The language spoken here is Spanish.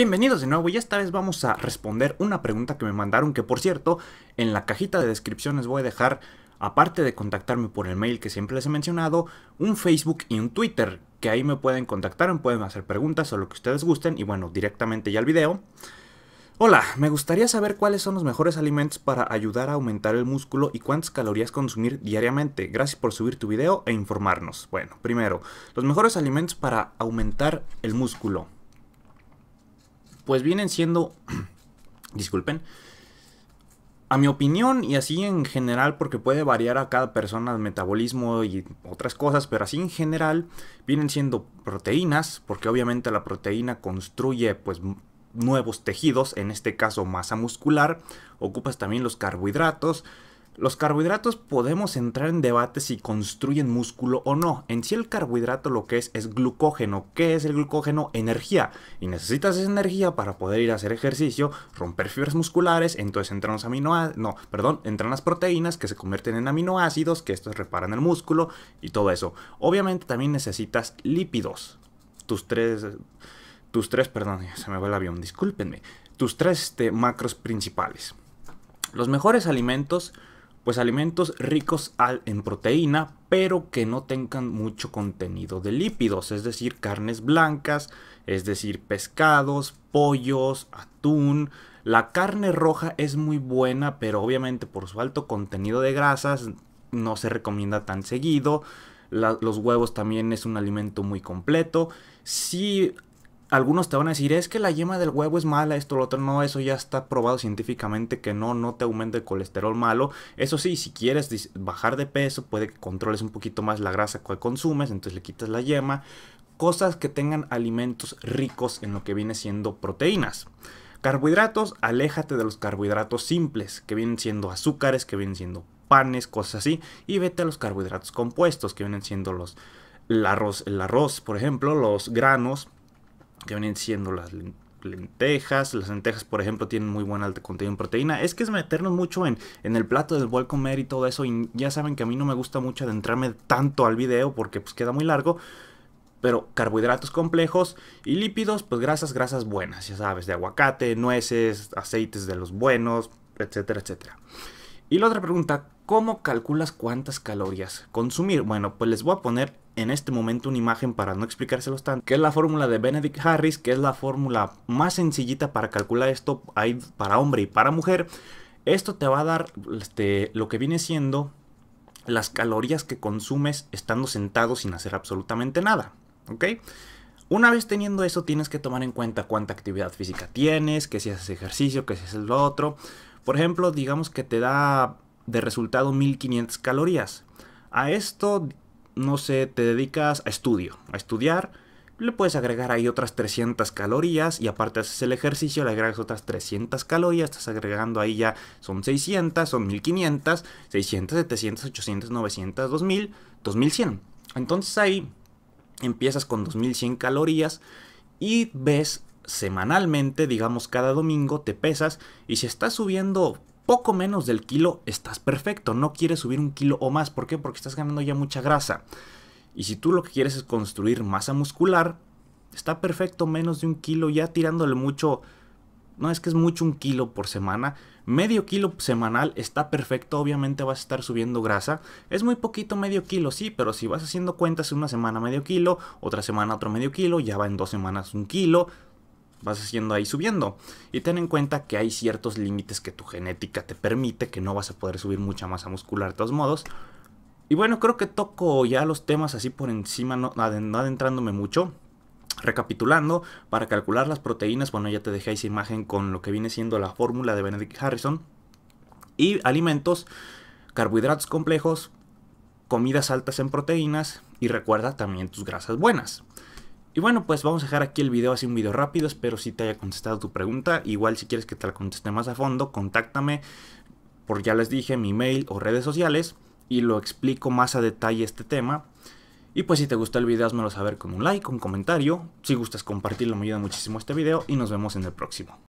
Bienvenidos de nuevo y esta vez vamos a responder una pregunta que me mandaron que por cierto en la cajita de descripción les voy a dejar aparte de contactarme por el mail que siempre les he mencionado, un Facebook y un Twitter que ahí me pueden contactar, me pueden hacer preguntas o lo que ustedes gusten y bueno directamente ya al video. Hola, me gustaría saber cuáles son los mejores alimentos para ayudar a aumentar el músculo y cuántas calorías consumir diariamente. Gracias por subir tu video e informarnos. Bueno, primero, los mejores alimentos para aumentar el músculo pues vienen siendo, disculpen, a mi opinión y así en general, porque puede variar a cada persona el metabolismo y otras cosas, pero así en general vienen siendo proteínas, porque obviamente la proteína construye pues nuevos tejidos, en este caso masa muscular, ocupas también los carbohidratos, los carbohidratos podemos entrar en debate si construyen músculo o no. En sí el carbohidrato lo que es es glucógeno. ¿Qué es el glucógeno? Energía. Y necesitas esa energía para poder ir a hacer ejercicio, romper fibras musculares, entonces entran los aminoácidos, no, perdón, entran las proteínas que se convierten en aminoácidos, que estos reparan el músculo y todo eso. Obviamente también necesitas lípidos. Tus tres tus tres, perdón, se me va el avión, discúlpenme. Tus tres este, macros principales. Los mejores alimentos pues alimentos ricos en proteína, pero que no tengan mucho contenido de lípidos, es decir, carnes blancas, es decir, pescados, pollos, atún. La carne roja es muy buena, pero obviamente por su alto contenido de grasas no se recomienda tan seguido. los huevos también es un alimento muy completo. Si algunos te van a decir, es que la yema del huevo es mala, esto, lo otro, no, eso ya está probado científicamente que no, no te aumenta el colesterol malo. Eso sí, si quieres bajar de peso, puede que controles un poquito más la grasa que consumes, entonces le quitas la yema. Cosas que tengan alimentos ricos en lo que viene siendo proteínas. Carbohidratos, aléjate de los carbohidratos simples, que vienen siendo azúcares, que vienen siendo panes, cosas así, y vete a los carbohidratos compuestos, que vienen siendo los el arroz, el arroz, por ejemplo, los granos, que vienen siendo las lentejas. Las lentejas, por ejemplo, tienen muy buen alto contenido en proteína. Es que es meternos mucho en, en el plato del buen comer y todo eso. Y ya saben que a mí no me gusta mucho adentrarme tanto al video porque pues queda muy largo. Pero carbohidratos complejos y lípidos, pues grasas, grasas buenas, ya sabes, de aguacate, nueces, aceites de los buenos, etcétera, etcétera. Y la otra pregunta, ¿Cómo calculas cuántas calorías consumir? Bueno, pues les voy a poner en este momento una imagen para no explicárselos tanto, que es la fórmula de Benedict Harris, que es la fórmula más sencillita para calcular esto, hay para hombre y para mujer. Esto te va a dar este, lo que viene siendo las calorías que consumes estando sentado sin hacer absolutamente nada, ¿ok? Una vez teniendo eso tienes que tomar en cuenta cuánta actividad física tienes, que si haces ejercicio, que si haces lo otro. Por ejemplo, digamos que te da de resultado 1500 calorías. A esto, no sé, te dedicas a estudio, a estudiar, le puedes agregar ahí otras 300 calorías y aparte haces el ejercicio, le agregas otras 300 calorías, estás agregando ahí ya son 600, son 1500, 600, 700, 800, 900, 2000, 2100. Entonces ahí empiezas con 2100 calorías y ves semanalmente, digamos cada domingo, te pesas y si estás subiendo poco menos del kilo, estás perfecto. No quieres subir un kilo o más. ¿Por qué? Porque estás ganando ya mucha grasa. Y si tú lo que quieres es construir masa muscular, está perfecto menos de un kilo, ya tirándole mucho. No es que es mucho un kilo por semana. Medio kilo semanal está perfecto. Obviamente vas a estar subiendo grasa. Es muy poquito medio kilo, sí, pero si vas haciendo cuentas una semana medio kilo, otra semana otro medio kilo, ya va en dos semanas un kilo vas haciendo ahí subiendo. Y ten en cuenta que hay ciertos límites que tu genética te permite, que no vas a poder subir mucha masa muscular de todos modos. Y bueno, creo que toco ya los temas así por encima, no, adentrándome mucho. Recapitulando, para calcular las proteínas, bueno, ya te dejé esa imagen con lo que viene siendo la fórmula de Benedict Harrison. Y alimentos, carbohidratos complejos, comidas altas en proteínas y recuerda también tus grasas buenas. Y bueno, pues vamos a dejar aquí el video, así un video rápido, espero si te haya contestado tu pregunta, igual si quieres que te la conteste más a fondo, contáctame por ya les dije mi mail o redes sociales y lo explico más a detalle este tema. Y pues si te gustó el video, házmelo saber con un like, un comentario. Si gustas compartirlo, me ayuda muchísimo este video y nos vemos en el próximo.